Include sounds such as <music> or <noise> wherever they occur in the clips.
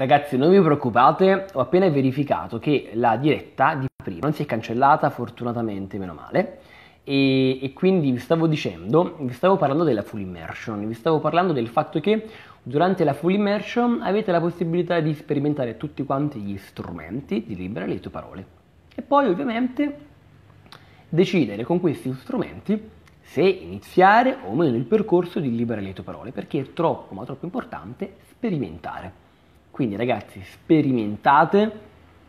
Ragazzi, non vi preoccupate, ho appena verificato che la diretta di prima non si è cancellata, fortunatamente, meno male. E, e, quindi vi stavo dicendo, vi stavo parlando della full immersion, vi stavo parlando del fatto che durante la full immersion avete la possibilità di sperimentare tutti quanti gli strumenti di libera le tue parole e poi ovviamente decidere con questi strumenti se iniziare o meno il percorso di libera le tue parole perché è troppo ma troppo importante sperimentare. Quindi ragazzi, sperimentate,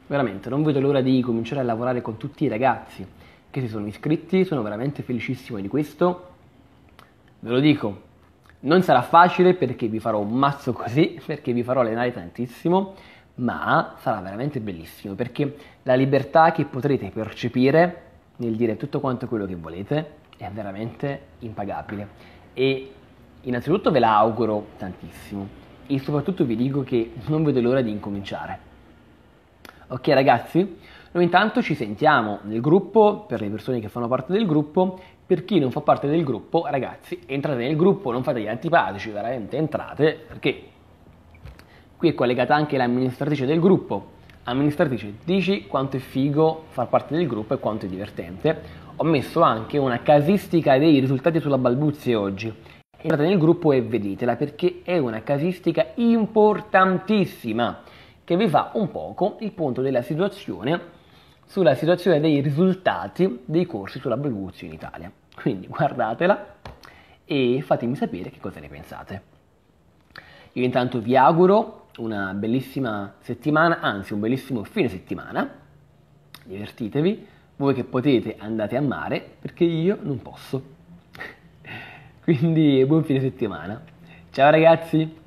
veramente non vedo l'ora di cominciare a lavorare con tutti i ragazzi che si sono iscritti, sono veramente felicissimo di questo. Ve lo dico, non sarà facile perché vi farò un mazzo così, <laughs> perché vi farò allenare tantissimo, ma sarà veramente bellissimo perché la libertà che potrete percepire nel dire tutto quanto quello che volete è veramente impagabile e innanzitutto ve la auguro tantissimo e soprattutto vi dico che non vedo l'ora di incominciare. Ok ragazzi, noi intanto ci sentiamo nel gruppo, per le persone che fanno parte del gruppo, per chi non fa parte del gruppo, ragazzi, entrate nel gruppo, non fate gli antipatici, veramente entrate, perché qui è collegata anche l'amministratrice del gruppo. Amministratrice, dici quanto è figo far parte del gruppo e quanto è divertente. Ho messo anche una casistica dei risultati sulla balbuzia oggi entrate nel gruppo e vedetela perché è una casistica importantissima che vi fa un poco il punto della situazione sulla situazione dei risultati dei corsi sulla Bevuzio in Italia. Quindi guardatela e fatemi sapere che cosa ne pensate. Io intanto vi auguro una bellissima settimana, anzi un bellissimo fine settimana. Divertitevi, voi che potete andate a mare perché io non posso. Quindi buon fine settimana. Ciao ragazzi!